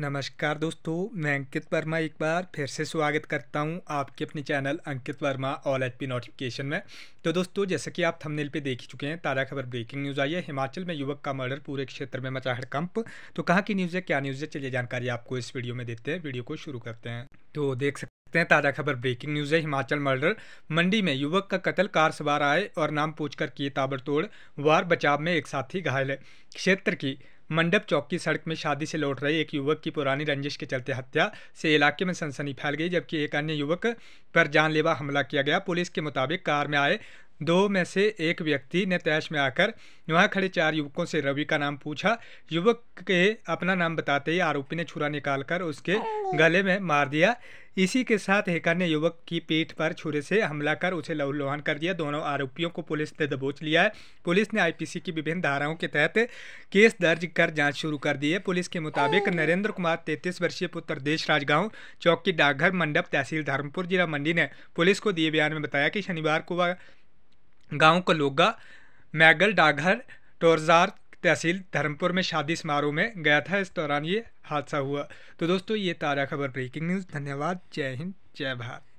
नमस्कार दोस्तों मैं अंकित वर्मा एक बार फिर से स्वागत करता हूं आपके अपने channel Ankit Verma all H P notification में तो दोस्तों जैसे कि आप थंबनेल पे देख ही चुके हैं ताज़ा खबर ब्रेकिंग न्यूज़ आई है हिमाचल में युवक का मर्डर पूरे क्षेत्र में मचा हड़कंप तो कहाँ की न्यूज़ है क्या न्यूज़ है चलिए जानकारी आपको इस वीडियो में देते हैं वीडियो को शुरू करते हैं तो देख सकते सकते हैं ताज़ा खबर ब्रेकिंग न्यूज़ है हिमाचल मर्डर मंडी में युवक का कत्ल कार सवार आए और नाम पूछकर किए ताबड़तोड़ वार बचाव में एक साथी घायल है क्षेत्र की मंडप चौक की सड़क में शादी से लौट रहे एक युवक की पुरानी रंजिश के चलते हत्या से इलाके में सनसनी फैल गई जबकि एक अन्य युवक पर जानलेवा हमला किया गया पुलिस के मुताबिक कार में आए दो में से एक व्यक्ति ने तैश में आकर वहां खड़े चार युवकों से रवि का नाम पूछा युवक के अपना नाम बताते ही आरोपी ने छुरा निकालकर उसके गले में मार दिया इसी के साथ हेकर ने युवक की पीठ पर छुरे से हमला कर उसे लहूलुहान कर दिया दोनों आरोपियों को पुलिस ने दबोच लिया है पुलिस ने आईपीसी की विभिन्न धाराओं के तहत केस दर्ज कर जांच शुरू कर दी है पुलिस के मुताबिक नरेंद्र कुमार तैतीस वर्षीय पुत्र देश राजगांव चौक की डाकघर मंडप तहसील धर्मपुर जिला मंडी ने पुलिस को दिए बयान में बताया कि शनिवार को वह गाँव कलोगा मैगल डाघर टोरजार तहसील धर्मपुर में शादी समारोह में गया था इस दौरान ये हादसा हुआ तो दोस्तों ये ताज़ा खबर ब्रेकिंग न्यूज़ धन्यवाद जय हिंद जय भारत